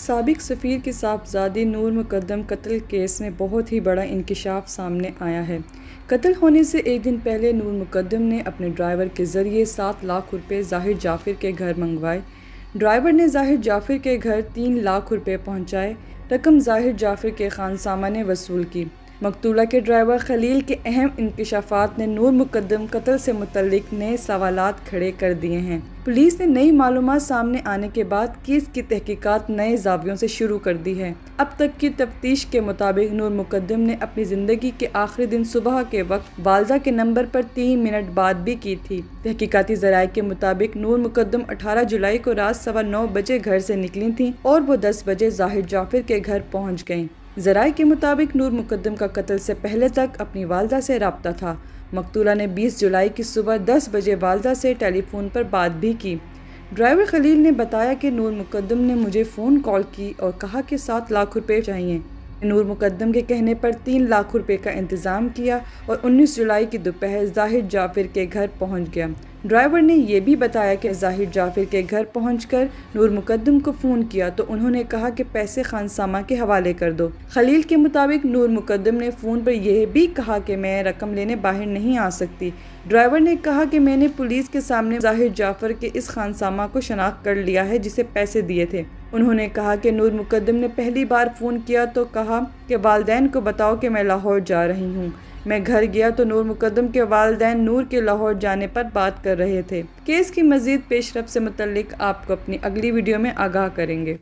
सबक सफ़ीर की साहबजादी नूर मुकदम कत्ल केस में बहुत ही बड़ा इंकशाफ सामने आया है कत्ल होने से एक दिन पहले नूर मुकदम ने अपने ड्राइवर के ज़रिए सात लाख रुपये जाहिर जाफिर के घर मंगवाए ड्राइवर ने जाहिर जाफिर के घर तीन लाख रुपये पहुँचाए रकम जाहिर जाफिर के खानसामा ने वसूल की मकतूला के ड्राइवर खलील के अहम इंकशाफात ने नूर मुकदम कत्ल से मुतलिक नए सवाल खड़े कर दिए हैं पुलिस ने नई मालूम सामने आने के बाद केस की तहकीकात नए जावियों से शुरू कर दी है अब तक की तफ्तीश के मुताबिक नूर मुकदम ने अपनी ज़िंदगी के आखिरी दिन सुबह के वक्त वालदा के नंबर पर तीन मिनट बाद भी की थी तहकीकती जराये के मुताबिक नूर मुकदम अठारह जुलाई को रात सवा नौ बजे घर से निकली थी और वो दस बजे जाहिर जाफिर के घर पहुँच गयी जराए के मुताबिक नूर मुकदम का कत्ल से पहले तक अपनी वालदा से रबता था मकतूला ने 20 जुलाई की सुबह 10 बजे वालदा से टेलीफोन पर बात भी की ड्राइवर खलील ने बताया कि नूर मुकदम ने मुझे फ़ोन कॉल की और कहा कि सात लाख रुपये चाहिए नूर मुकदम के कहने पर तीन लाख रुपये का इंतज़ाम किया और उन्नीस जुलाई की दोपहर जाहिर जाफिर के घर पहुँच गया ड्राइवर ने यह भी बताया कि जाहिर जाफिर के घर पहुंचकर नूर मुकदम को फ़ोन किया तो उन्होंने कहा कि पैसे खानसामा के हवाले कर दो खलील के मुताबिक नूर मुकदम ने फ़ोन पर यह भी कहा कि मैं रकम लेने बाहर नहीं आ सकती ड्राइवर ने कहा कि मैंने पुलिस के सामने जाहिर जाफर के इस खानसामा को शनाख्त कर लिया है जिसे पैसे दिए थे उन्होंने कहा कि नूर मुकदम ने पहली बार फ़ोन किया तो कहा कि वालदेन को बताओ कि मैं लाहौर जा रही हूँ मैं घर गया तो नूर मुकदम के वालदे नूर के लाहौर जाने पर बात कर रहे थे केस की मजीद पेशरफ से मुतलिक आपको अपनी अगली वीडियो में आगाह करेंगे